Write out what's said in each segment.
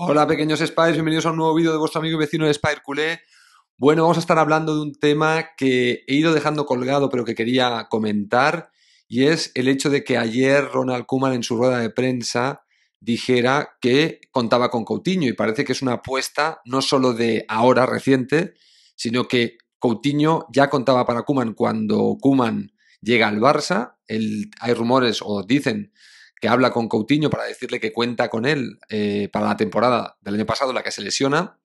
Hola pequeños Spires, bienvenidos a un nuevo vídeo de vuestro amigo y vecino de Spire Culé. Bueno, vamos a estar hablando de un tema que he ido dejando colgado pero que quería comentar y es el hecho de que ayer Ronald Kuman en su rueda de prensa dijera que contaba con Coutinho y parece que es una apuesta no solo de ahora reciente, sino que Coutinho ya contaba para Kuman cuando Kuman llega al Barça. hay rumores o dicen que habla con Coutinho para decirle que cuenta con él eh, para la temporada del año pasado, la que se lesiona.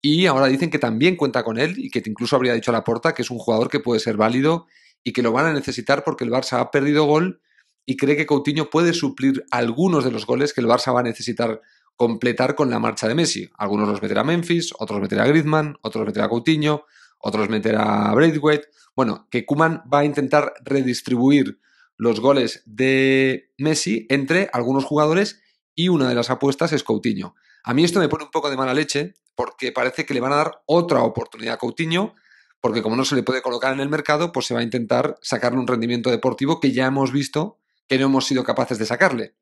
Y ahora dicen que también cuenta con él y que incluso habría dicho a Laporta que es un jugador que puede ser válido y que lo van a necesitar porque el Barça ha perdido gol y cree que Coutinho puede suplir algunos de los goles que el Barça va a necesitar completar con la marcha de Messi. Algunos los meterá Memphis, otros meterá Griezmann, otros meterá Coutinho, otros meterá Braithwaite. Bueno, que Kuman va a intentar redistribuir los goles de Messi entre algunos jugadores y una de las apuestas es Coutinho. A mí esto me pone un poco de mala leche porque parece que le van a dar otra oportunidad a Coutinho porque como no se le puede colocar en el mercado, pues se va a intentar sacarle un rendimiento deportivo que ya hemos visto que no hemos sido capaces de sacarle.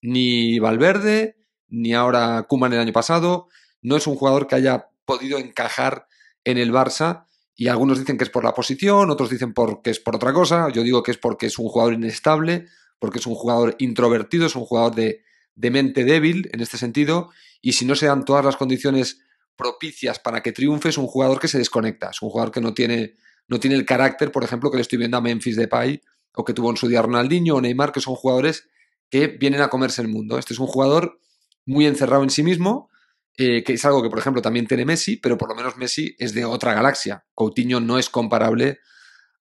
Ni Valverde, ni ahora Kuman el año pasado, no es un jugador que haya podido encajar en el Barça y algunos dicen que es por la posición, otros dicen que es por otra cosa. Yo digo que es porque es un jugador inestable, porque es un jugador introvertido, es un jugador de, mente débil en este sentido. Y si no se dan todas las condiciones propicias para que triunfe, es un jugador que se desconecta, es un jugador que no tiene, no tiene el carácter, por ejemplo, que le estoy viendo a Memphis Depay o que tuvo en su día Ronaldinho o Neymar, que son jugadores que vienen a comerse el mundo. Este es un jugador muy encerrado en sí mismo eh, que es algo que, por ejemplo, también tiene Messi, pero por lo menos Messi es de otra galaxia. Coutinho no es comparable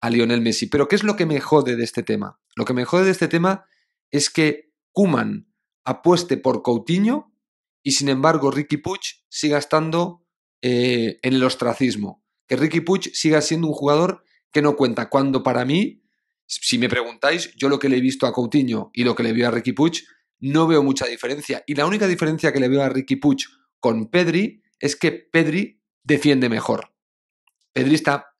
a Lionel Messi. Pero ¿qué es lo que me jode de este tema? Lo que me jode de este tema es que Kuman apueste por Coutinho y, sin embargo, Ricky Puig siga estando eh, en el ostracismo. Que Ricky Puig siga siendo un jugador que no cuenta. Cuando para mí, si me preguntáis, yo lo que le he visto a Coutinho y lo que le vio a Ricky Puig, no veo mucha diferencia. Y la única diferencia que le veo a Ricky Puig con Pedri es que Pedri defiende mejor. Pedri está,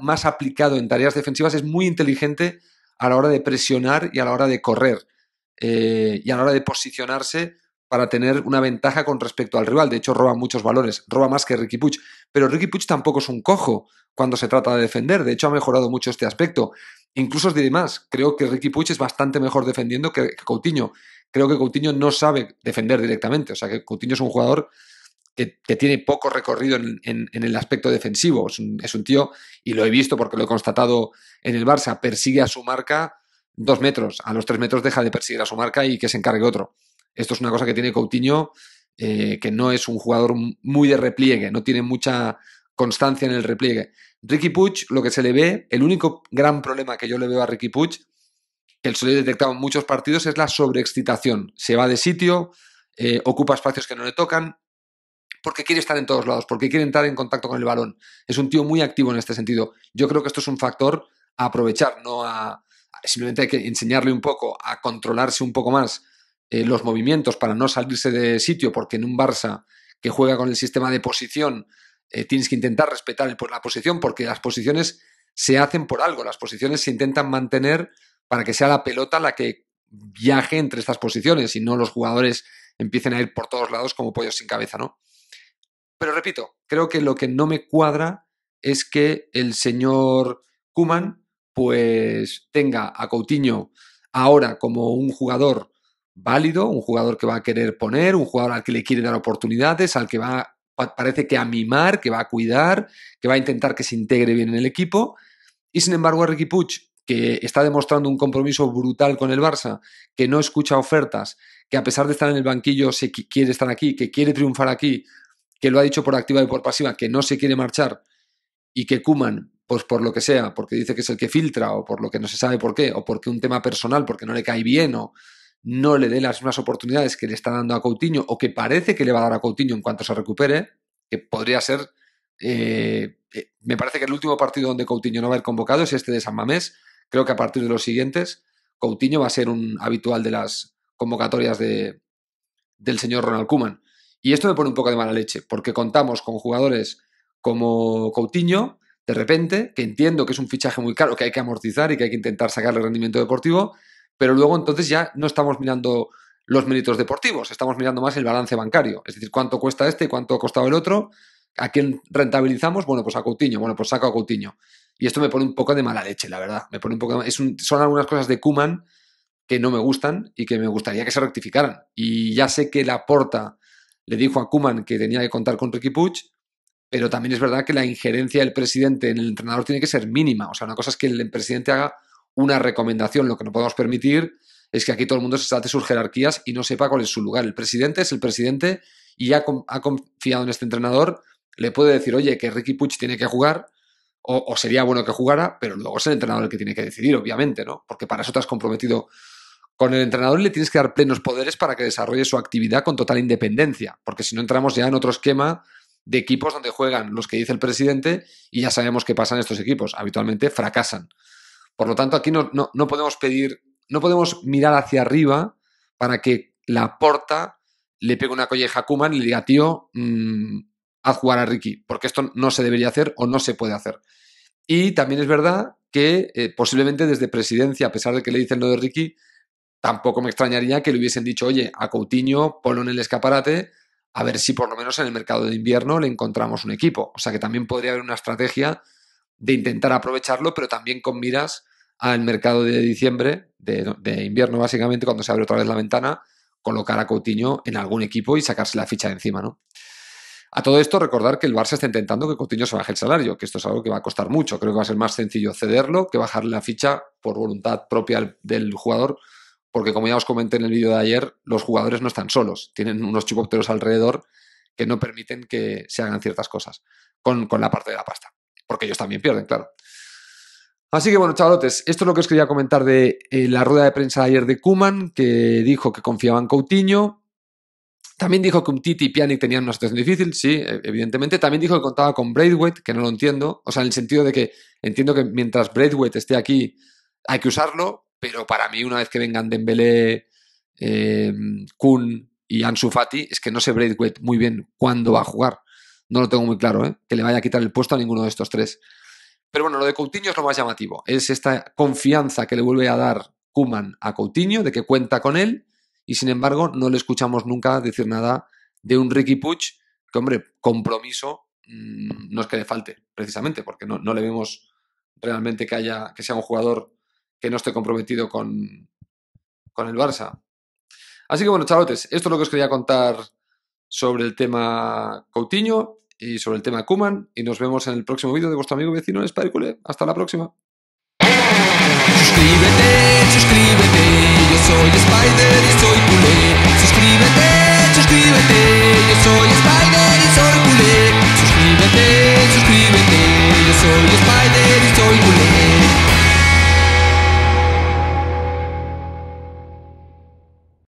más aplicado en tareas defensivas, es muy inteligente a la hora de presionar y a la hora de correr eh, y a la hora de posicionarse para tener una ventaja con respecto al rival. De hecho, roba muchos valores, roba más que Ricky Puig. Pero Ricky Puig tampoco es un cojo cuando se trata de defender. De hecho, ha mejorado mucho este aspecto. Incluso os diré más, creo que Ricky Puig es bastante mejor defendiendo que, Coutinho creo que Coutinho no sabe defender directamente. O sea, que Coutinho es un jugador que, tiene poco recorrido en, el aspecto defensivo. Es un, tío, y lo he visto porque lo he constatado en el Barça, persigue a su marca dos metros. A los tres metros deja de perseguir a su marca y que se encargue otro. Esto es una cosa que tiene Coutinho, eh, que no es un jugador muy de repliegue, no tiene mucha constancia en el repliegue. Ricky Puig, lo que se le ve, el único gran problema que yo le veo a Ricky Puig que solo detectado en muchos partidos es la sobreexcitación. Se va de sitio, eh, ocupa espacios que no le tocan, porque quiere estar en todos lados, porque quiere entrar en contacto con el balón. Es un tío muy activo en este sentido. Yo creo que esto es un factor a aprovechar, no a. Simplemente hay que enseñarle un poco a controlarse un poco más eh, los movimientos para no salirse de sitio, porque en un Barça que juega con el sistema de posición eh, tienes que intentar respetar pues, la posición, porque las posiciones se hacen por algo, las posiciones se intentan mantener para que sea la pelota la que viaje entre estas posiciones y no los jugadores empiecen a ir por todos lados como pollos sin cabeza, ¿no? Pero repito, creo que lo que no me cuadra es que el señor Kuman pues tenga a Coutinho ahora como un jugador válido, un jugador que va a querer poner, un jugador al que le quiere dar oportunidades, al que va parece que a mimar, que va a cuidar, que va a intentar que se integre bien en el equipo. Y sin embargo, a Ricky Puch que está demostrando un compromiso brutal con el Barça, que no escucha ofertas, que a pesar de estar en el banquillo se quiere estar aquí, que quiere triunfar aquí, que lo ha dicho por activa y por pasiva, que no se quiere marchar y que Kuman, pues por lo que sea, porque dice que es el que filtra o por lo que no se sabe por qué, o porque un tema personal, porque no le cae bien o no le dé las mismas oportunidades que le está dando a Coutinho o que parece que le va a dar a Coutinho en cuanto se recupere, que podría ser, eh, eh, me parece que el último partido donde Coutinho no va a haber convocado es este de San Mamés, Creo que a partir de los siguientes, Coutinho va a ser un habitual de las convocatorias de, del señor Ronald Kuman. Y esto me pone un poco de mala leche, porque contamos con jugadores como Coutinho, de repente, que entiendo que es un fichaje muy caro, que hay que amortizar y que hay que intentar sacarle rendimiento deportivo, pero luego entonces ya no estamos mirando los méritos deportivos, estamos mirando más el balance bancario, es decir, cuánto cuesta este y cuánto ha costado el otro, a quién rentabilizamos, bueno, pues a Coutinho, bueno, pues saco a Coutinho. Y esto me pone un poco de mala leche, la verdad. Me pone un poco es son algunas cosas de Kuman que no me gustan y que me gustaría que se rectificaran. Y ya sé que la porta le dijo a Kuman que tenía que contar con Ricky Puch, pero también es verdad que la injerencia del presidente en el entrenador tiene que ser mínima. O sea, una cosa es que el presidente haga una recomendación. Lo que no podemos permitir es que aquí todo el mundo se salte sus jerarquías y no sepa cuál es su lugar. El presidente es el presidente y ya ha confiado en este entrenador. Le puede decir, oye, que Ricky Puch tiene que jugar, o, sería bueno que jugara, pero luego es el entrenador el que tiene que decidir, obviamente, ¿no? Porque para eso te has comprometido con el entrenador y le tienes que dar plenos poderes para que desarrolle su actividad con total independencia, porque si no entramos ya en otro esquema de equipos donde juegan los que dice el presidente y ya sabemos qué pasa en estos equipos, habitualmente fracasan. Por lo tanto, aquí no, podemos pedir, no podemos mirar hacia arriba para que la porta le pegue una colleja a Kuman y le diga, tío, mm, a jugar a Ricky, porque esto no se debería hacer o no se puede hacer. Y también es verdad que eh, posiblemente desde presidencia, a pesar de que le dicen lo de Ricky, tampoco me extrañaría que le hubiesen dicho, oye, a Coutinho ponlo en el escaparate, a ver si por lo menos en el mercado de invierno le encontramos un equipo. O sea que también podría haber una estrategia de intentar aprovecharlo, pero también con miras al mercado de diciembre, de, de invierno básicamente, cuando se abre otra vez la ventana, colocar a Coutinho en algún equipo y sacarse la ficha de encima, ¿no? A todo esto, recordar que el Barça está intentando que Coutinho se baje el salario, que esto es algo que va a costar mucho. Creo que va a ser más sencillo cederlo que bajarle la ficha por voluntad propia del jugador, porque como ya os comenté en el vídeo de ayer, los jugadores no están solos, tienen unos chupópteros alrededor que no permiten que se hagan ciertas cosas con, la parte de la pasta, porque ellos también pierden, claro. Así que bueno, chavalotes, esto es lo que os quería comentar de eh, la rueda de prensa de ayer de Kuman, que dijo que confiaba en Coutinho, también dijo que Titi y Pjanic tenían una situación difícil, sí, e, evidentemente. También dijo que contaba con Braithwaite, que no lo entiendo. O sea, en el sentido de que entiendo que mientras Braithwaite esté aquí hay que usarlo, pero para mí una vez que vengan Dembélé, eh, Kun y Ansu Fati, es que no sé Braithwaite muy bien cuándo va a jugar. No lo tengo muy claro, ¿eh? que le vaya a quitar el puesto a ninguno de estos tres. Pero bueno, lo de Coutinho es lo más llamativo. Es esta confianza que le vuelve a dar Kuman a Coutinho, de que cuenta con él y sin embargo no le escuchamos nunca decir nada de un Ricky Puch que, hombre, compromiso mm, no es que le falte, precisamente, porque no, le vemos realmente que, haya, que sea un jugador que no esté comprometido con, con el Barça. Así que bueno, chavotes, esto es lo que os quería contar sobre el tema Coutinho y sobre el tema Kuman. Y nos vemos en el próximo vídeo de vuestro amigo vecino Spycule. Hasta la próxima. Suscríbete,